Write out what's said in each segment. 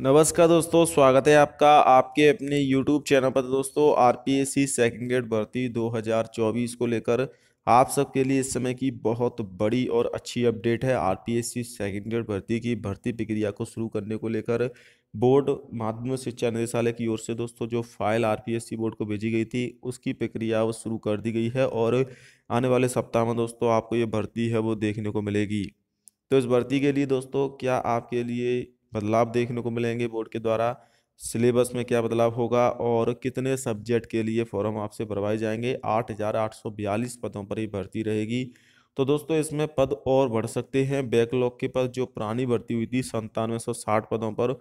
नमस्कार दोस्तों स्वागत है आपका आपके अपने यूट्यूब चैनल पर दोस्तों R P S C second grade भर्ती 2024 को लेकर आप सबके लिए इस समय की बहुत बड़ी और अच्छी अपडेट है R P S C second grade भर्ती की भर्ती प्रक्रिया को शुरू करने को लेकर बोर्ड माध्यमिक शिक्षा निदेशालय की ओर से दोस्तों जो file R P S C board को भेजी गई थी उसकी प्रक्रिया वो शुरू कर दी गई है और आने वाले सप्ताह में दोस्तों आपको ये भर्ती है वो देखने को मिलेगी तो इस भर्ती के लिए दोस्तों क्या आपके लिए बदलाव देखने को मिलेंगे बोर्ड के द्वारा सिलेबस में क्या बदलाव होगा और कितने सब्जेक्ट के लिए फॉर्म आपसे भरवाए जाएंगे आठ हज़ार आठ सौ बयालीस पदों पर ही भर्ती रहेगी तो दोस्तों इसमें पद और बढ़ सकते हैं बैकलॉग के पद जो पुरानी भर्ती हुई थी संतानवे सौ साठ पदों पर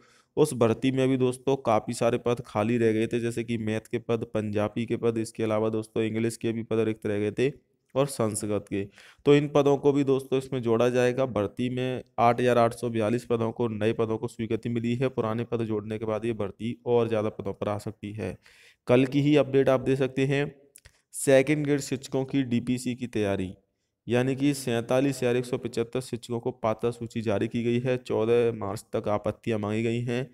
उस भर्ती में भी दोस्तों काफ़ी सारे पद खाली रह गए थे जैसे कि मैथ के पद पंजाबी के पद इसके अलावा दोस्तों इंग्लिश के भी पद रिक्त रह गए थे और संस्कृत के तो इन पदों को भी दोस्तों इसमें जोड़ा जाएगा भर्ती में आठ हज़ार आठ सौ बयालीस पदों को नए पदों को स्वीकृति मिली है पुराने पद जोड़ने के बाद ये भर्ती और ज़्यादा पदों पर आ सकती है कल की ही अपडेट आप दे सकते हैं सेकेंड ग्रेड शिक्षकों की डीपीसी की तैयारी यानी कि सैंतालीस हज़ार एक सौ पचहत्तर शिक्षकों को पात्रता सूची जारी की गई है चौदह मार्च तक आपत्तियाँ मांगी गई हैं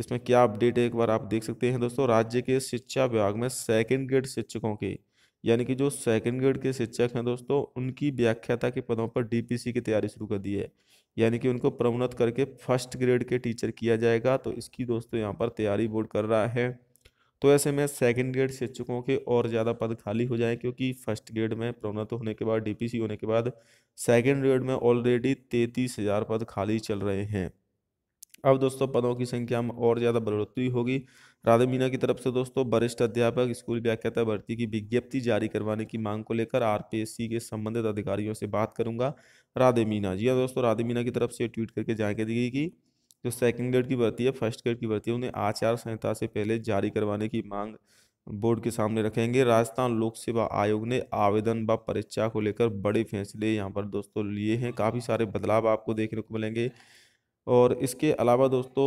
इसमें क्या अपडेट है एक बार आप देख सकते हैं दोस्तों राज्य के शिक्षा विभाग में सेकेंड ग्रेड शिक्षकों के यानी कि जो सेकंड ग्रेड के शिक्षक हैं दोस्तों उनकी व्याख्याता के पदों पर डीपीसी की तैयारी शुरू कर दी है यानी कि उनको प्रमोन्नत करके फर्स्ट ग्रेड के टीचर किया जाएगा तो इसकी दोस्तों यहाँ पर तैयारी बोर्ड कर रहा है तो ऐसे में सेकंड ग्रेड शिक्षकों के और ज़्यादा पद खाली हो जाए क्योंकि फर्स्ट ग्रेड में प्रोन्नत होने के बाद डी होने के बाद सेकेंड ग्रेड में ऑलरेडी तैंतीस हज़ार पद खाली चल रहे हैं अब दोस्तों पदों की संख्या में और ज़्यादा बढ़ोतरी होगी राधे मीना की तरफ से दोस्तों वरिष्ठ अध्यापक स्कूल व्याख्याता भर्ती की विज्ञप्ति जारी करवाने की मांग को लेकर आरपीएससी के संबंधित अधिकारियों से बात करूंगा राधे मीना जी हाँ दोस्तों राधे मीना की तरफ से ट्वीट करके जानकारी दी कि जो सेकेंड ग्रेड की भर्ती है फर्स्ट ग्रेड की भर्ती है उन्हें आचार संहिता से पहले जारी करवाने की मांग बोर्ड के सामने रखेंगे राजस्थान लोक सेवा आयोग ने आवेदन व परीक्षा को लेकर बड़े फैसले यहाँ पर दोस्तों लिए हैं काफ़ी सारे बदलाव आपको देखने को मिलेंगे और इसके अलावा दोस्तों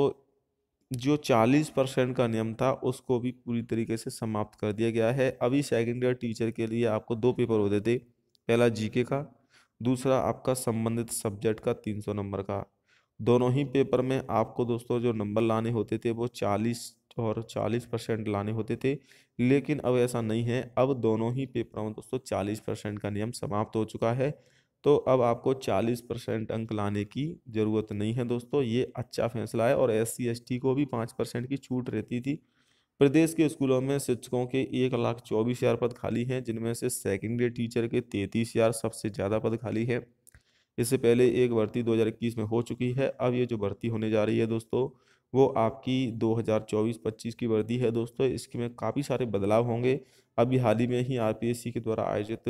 जो 40 परसेंट का नियम था उसको भी पूरी तरीके से समाप्त कर दिया गया है अभी सेकेंड ईयर टीचर के लिए आपको दो पेपर होते थे पहला जीके का दूसरा आपका संबंधित सब्जेक्ट का 300 नंबर का दोनों ही पेपर में आपको दोस्तों जो नंबर लाने होते थे वो 40 और 40 परसेंट लाने होते थे लेकिन अब ऐसा नहीं है अब दोनों ही पेपरों में दोस्तों चालीस परसेंट का नियम समाप्त हो चुका है तो अब आपको 40 परसेंट अंक लाने की ज़रूरत नहीं है दोस्तों ये अच्छा फैसला है और एस सी एस टी को भी पाँच परसेंट की छूट रहती थी प्रदेश के स्कूलों में शिक्षकों के एक लाख चौबीस हज़ार पद खाली हैं जिनमें से सेकेंड ग्रेड टीचर के तैंतीस हज़ार सबसे ज़्यादा पद खाली है इससे पहले एक भर्ती 2021 में हो चुकी है अब ये जो भर्ती होने जा रही है दोस्तों वो आपकी 2024-25 की भर्ती है दोस्तों इसमें काफ़ी सारे बदलाव होंगे अभी हाल ही में ही आर के द्वारा आयोजित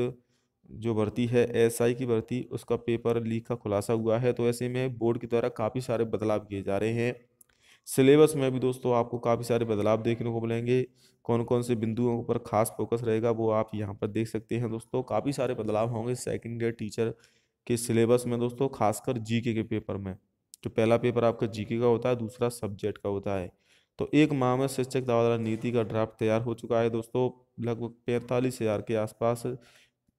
जो भर्ती है एसआई की भर्ती उसका पेपर लीक का खुलासा हुआ है तो ऐसे में बोर्ड के द्वारा काफ़ी सारे बदलाव किए जा रहे हैं सिलेबस में भी दोस्तों आपको काफ़ी सारे बदलाव देखने को मिलेंगे कौन कौन से बिंदुओं पर खास फोकस रहेगा वो आप यहाँ पर देख सकते हैं दोस्तों काफ़ी सारे बदलाव होंगे सेकेंड ईयर टीचर के सिलेबस में दोस्तों खासकर जी के पेपर में जो पहला पेपर आपका जीके का होता है दूसरा सब्जेक्ट का होता है तो एक माह में शिक्षक दावा नीति का ड्राफ्ट तैयार हो चुका है दोस्तों लगभग पैंतालीस हज़ार के आसपास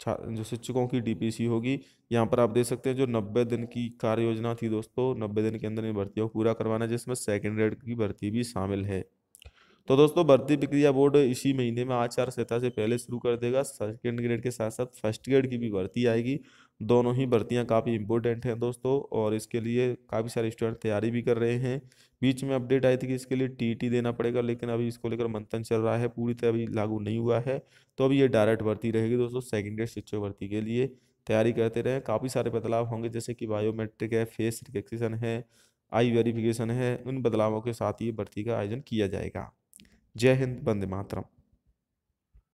जो शिक्षकों की डीपीसी होगी यहाँ पर आप देख सकते हैं जो नब्बे दिन की कार्य योजना थी दोस्तों नब्बे दिन के अंदर इन भर्तियों को पूरा करवाना जिसमें सेकेंड ग्रेड की भर्ती भी शामिल है तो दोस्तों भर्ती प्रक्रिया बोर्ड इसी महीने में आचार संहिता से पहले शुरू कर देगा सेकेंड ग्रेड के साथ साथ फर्स्ट ग्रेड की भी भर्ती आएगी दोनों ही भर्तियाँ काफ़ी इंपॉर्टेंट हैं दोस्तों और इसके लिए काफ़ी सारे स्टूडेंट तैयारी भी कर रहे हैं बीच में अपडेट आई थी कि इसके लिए टीटी देना पड़ेगा लेकिन अभी इसको लेकर मंथन चल रहा है पूरी तरह अभी लागू नहीं हुआ है तो अभी ये डायरेक्ट भर्ती रहेगी दोस्तों सेकेंड ग्रेड शिक्षक भर्ती के लिए तैयारी करते रहें काफ़ी सारे बदलाव होंगे जैसे कि बायोमेट्रिक है फेस रिकक्सेशन है आई वेरिफिकेशन है उन बदलावों के साथ ये भर्ती का आयोजन किया जाएगा जय हिंद बंदे मातरम